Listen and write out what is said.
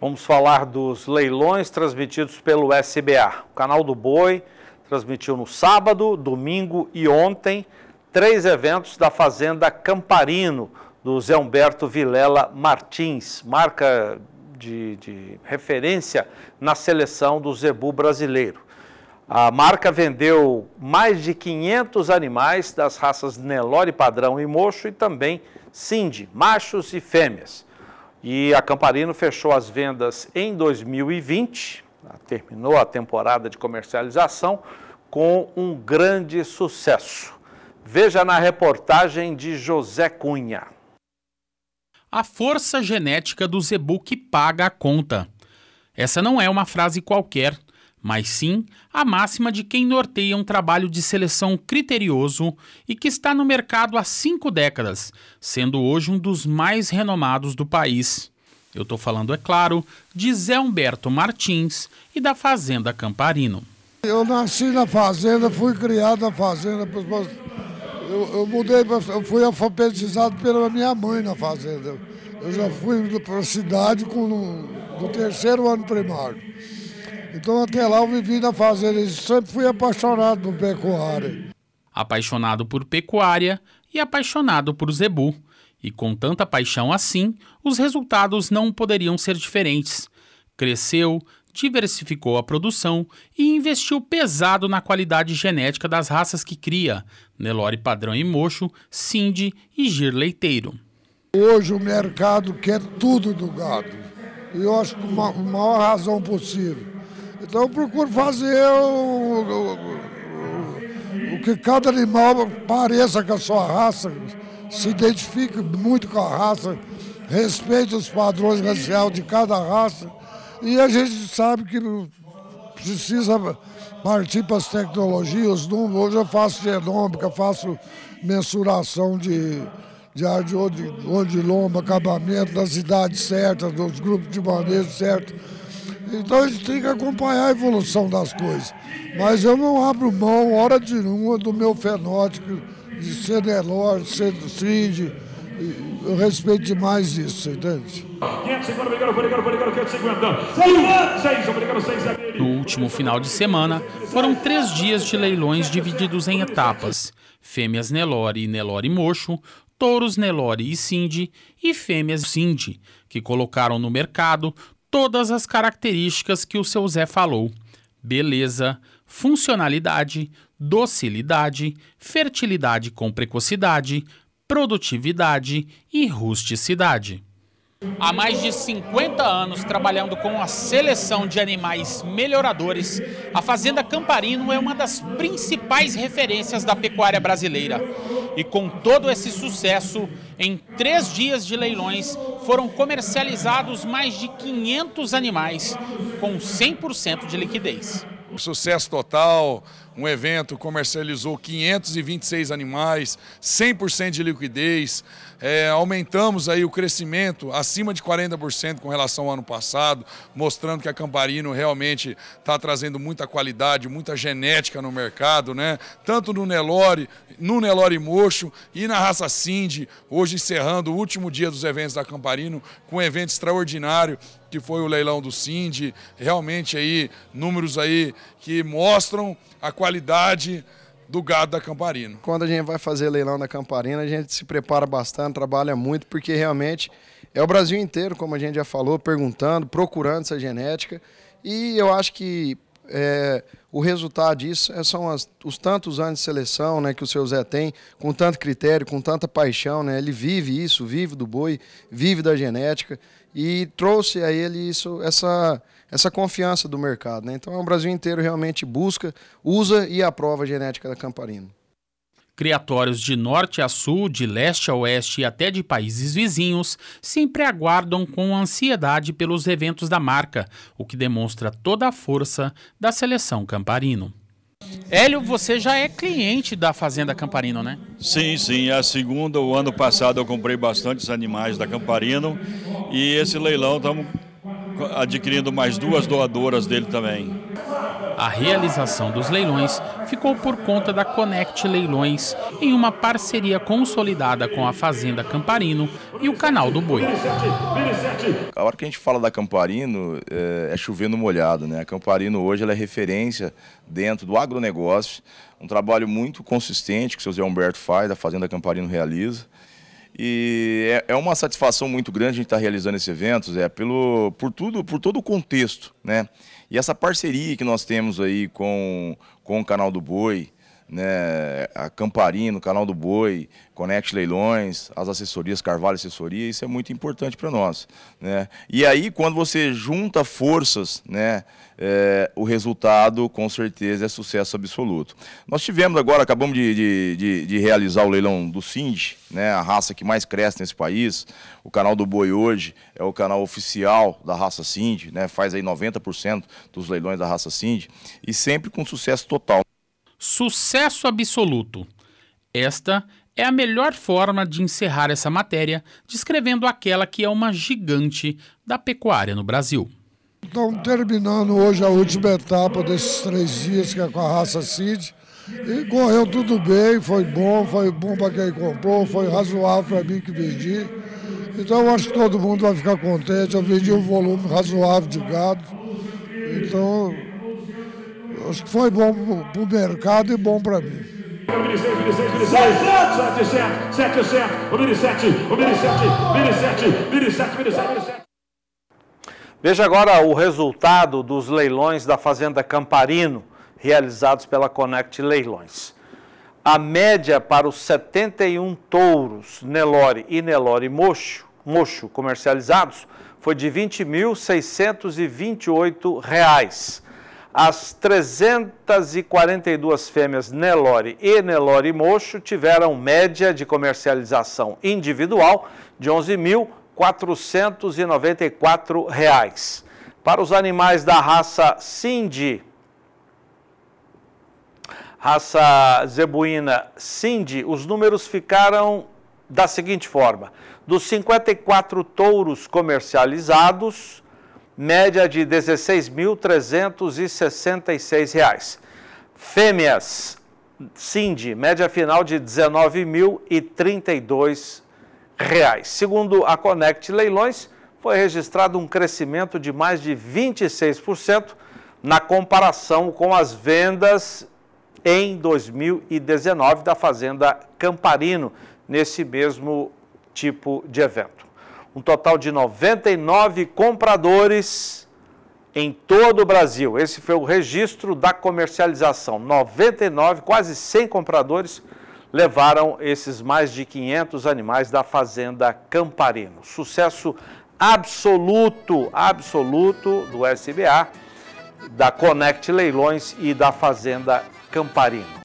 Vamos falar dos leilões transmitidos pelo SBA. O canal do Boi transmitiu no sábado, domingo e ontem três eventos da Fazenda Camparino, do Zé Humberto Vilela Martins, marca de, de referência na seleção do zebu brasileiro. A marca vendeu mais de 500 animais das raças Nelore Padrão e Mocho e também Cindy, machos e fêmeas. E a Camparino fechou as vendas em 2020, né, terminou a temporada de comercialização com um grande sucesso. Veja na reportagem de José Cunha. A força genética do zebu que paga a conta. Essa não é uma frase qualquer mas sim a máxima de quem norteia um trabalho de seleção criterioso e que está no mercado há cinco décadas, sendo hoje um dos mais renomados do país. Eu estou falando, é claro, de Zé Humberto Martins e da Fazenda Camparino. Eu nasci na fazenda, fui criado na fazenda. Eu, eu mudei, eu fui alfabetizado pela minha mãe na fazenda. Eu já fui para a cidade com, no, no terceiro ano primário. Então até lá eu vivi na fazenda e sempre fui apaixonado por pecuária. Apaixonado por pecuária e apaixonado por zebu. E com tanta paixão assim, os resultados não poderiam ser diferentes. Cresceu, diversificou a produção e investiu pesado na qualidade genética das raças que cria, Nelore Padrão e Mocho, Cindy e Gir Leiteiro. Hoje o mercado quer tudo do gado. E eu acho que a maior razão possível. Então eu procuro fazer o, o, o que cada animal pareça com a sua raça, se identifique muito com a raça, respeite os padrões raciais de cada raça. E a gente sabe que precisa partir para as tecnologias, Hoje eu faço genômica, faço mensuração de, de onde, onde lomba, acabamento, das idades certas, dos grupos de manejo certos então a gente tem que acompanhar a evolução das coisas. Mas eu não abro mão, hora de uma do meu fenótipo, de ser Nelore, ser do Cid. Eu respeito demais isso, entende? É no último final de semana, foram três dias de leilões divididos em etapas. Fêmeas Nelore e Nelore Mocho, touros Nelore e Cindy e fêmeas Cindy, que colocaram no mercado todas as características que o seu Zé falou: beleza, funcionalidade, docilidade, fertilidade com precocidade, produtividade e rusticidade há mais de 50 anos trabalhando com a seleção de animais melhoradores, a Fazenda Camparino é uma das principais referências da pecuária brasileira. E com todo esse sucesso, em três dias de leilões foram comercializados mais de 500 animais com 100% de liquidez. Sucesso total, um evento comercializou 526 animais, 100% de liquidez, é, aumentamos aí o crescimento acima de 40% com relação ao ano passado, mostrando que a Camparino realmente está trazendo muita qualidade, muita genética no mercado, né? tanto no Nelore, no Nelore Mocho e na raça Cindy, hoje encerrando o último dia dos eventos da Camparino, com um evento extraordinário que foi o leilão do Cindy, realmente aí números aí que mostram a qualidade do gado da Camparina. Quando a gente vai fazer leilão da Camparina, a gente se prepara bastante, trabalha muito, porque realmente é o Brasil inteiro, como a gente já falou, perguntando, procurando essa genética. E eu acho que é, o resultado disso é, são as, os tantos anos de seleção né, que o seu Zé tem, com tanto critério, com tanta paixão. Né, ele vive isso, vive do boi, vive da genética e trouxe a ele isso, essa, essa confiança do mercado. Né, então, o é Brasil inteiro realmente busca, usa e aprova a genética da Camparina Criatórios de norte a sul, de leste a oeste e até de países vizinhos sempre aguardam com ansiedade pelos eventos da marca, o que demonstra toda a força da seleção Camparino. Hélio, você já é cliente da Fazenda Camparino, né? Sim, sim. É a segunda. O ano passado eu comprei bastantes animais da Camparino e esse leilão estamos adquirindo mais duas doadoras dele também. A realização dos leilões ficou por conta da Conect Leilões, em uma parceria consolidada com a Fazenda Camparino e o Canal do Boi. A hora que a gente fala da Camparino, é, é chovendo molhado. Né? A Camparino hoje ela é referência dentro do agronegócio, um trabalho muito consistente que o seu Zé Humberto faz, a Fazenda Camparino realiza. E é, é uma satisfação muito grande a gente estar tá realizando esse evento, é pelo por tudo, por todo o contexto, né? E essa parceria que nós temos aí com, com o canal do Boi, né, a no Canal do Boi, Conect Leilões, as assessorias, Carvalho Assessoria, isso é muito importante para nós. Né? E aí, quando você junta forças, né, é, o resultado, com certeza, é sucesso absoluto. Nós tivemos agora, acabamos de, de, de, de realizar o leilão do Cindy, né, a raça que mais cresce nesse país. O Canal do Boi hoje é o canal oficial da raça Cindy, né, faz aí 90% dos leilões da raça Cindy, e sempre com sucesso total. Sucesso absoluto. Esta é a melhor forma de encerrar essa matéria, descrevendo aquela que é uma gigante da pecuária no Brasil. Então, terminando hoje a última etapa desses três dias, que é com a raça Cid. E correu tudo bem, foi bom, foi bom para quem comprou, foi razoável para mim que vendi. Então, eu acho que todo mundo vai ficar contente. Eu vendi um volume razoável de gado. Então, acho que foi bom para o mercado e bom para mim. Número Veja agora o resultado dos leilões da Fazenda Camparino, realizados pela Connect Leilões. A média para os 71 touros Nelore e Nelore Mocho, Mocho comercializados foi de R$ 20.628. As 342 fêmeas Nelore e Nelore Mocho tiveram média de comercialização individual de R$ 11.494. Para os animais da raça Cindy, raça zebuína Cindy, os números ficaram da seguinte forma: dos 54 touros comercializados, média de R$ 16.366. Fêmeas, Cindy, média final de R$ 19.032. Segundo a Conect Leilões, foi registrado um crescimento de mais de 26% na comparação com as vendas em 2019 da Fazenda Camparino, nesse mesmo tipo de evento um total de 99 compradores em todo o Brasil. Esse foi o registro da comercialização. 99, quase 100 compradores levaram esses mais de 500 animais da fazenda Camparino. Sucesso absoluto, absoluto do SBA, da Connect Leilões e da fazenda Camparino.